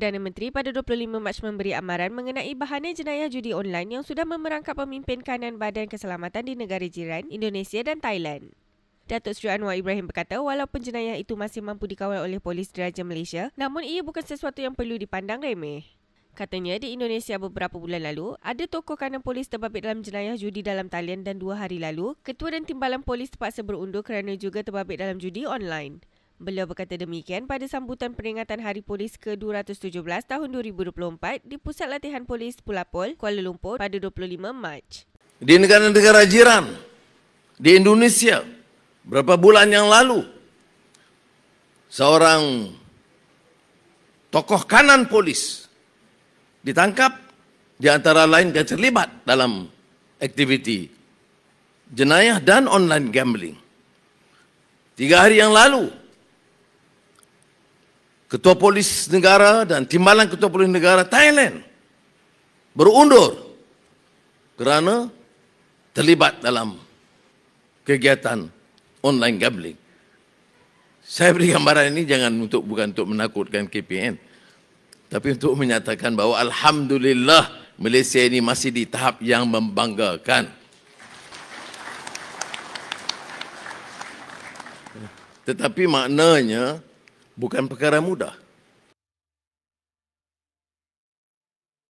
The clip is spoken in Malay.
Perdana Menteri pada 25 Mac memberi amaran mengenai bahana jenayah judi online yang sudah memerangkap pemimpin kanan Badan Keselamatan di negara jiran, Indonesia dan Thailand. Datuk Seri Anwar Ibrahim berkata walaupun jenayah itu masih mampu dikawal oleh polis diraja Malaysia, namun ia bukan sesuatu yang perlu dipandang remeh. Katanya di Indonesia beberapa bulan lalu, ada tokoh kanan polis terbabit dalam jenayah judi dalam talian dan dua hari lalu, ketua dan timbalan polis terpaksa berundur kerana juga terbabit dalam judi online. Beliau berkata demikian pada sambutan peringatan Hari Polis ke-217 tahun 2024 di Pusat Latihan Polis Pulapol, Kuala Lumpur pada 25 Mac. Di negara-negara jiran, di Indonesia, beberapa bulan yang lalu, seorang tokoh kanan polis ditangkap di antara lain yang terlibat dalam aktiviti jenayah dan online gambling. Tiga hari yang lalu, Ketua Polis Negara dan Timbalan Ketua Polis Negara Thailand berundur kerana terlibat dalam kegiatan online gambling. Saya beri gambaran ini jangan untuk bukan untuk menakutkan KPN tapi untuk menyatakan bahawa alhamdulillah Malaysia ini masih di tahap yang membanggakan. Tetapi maknanya bukan perkara mudah.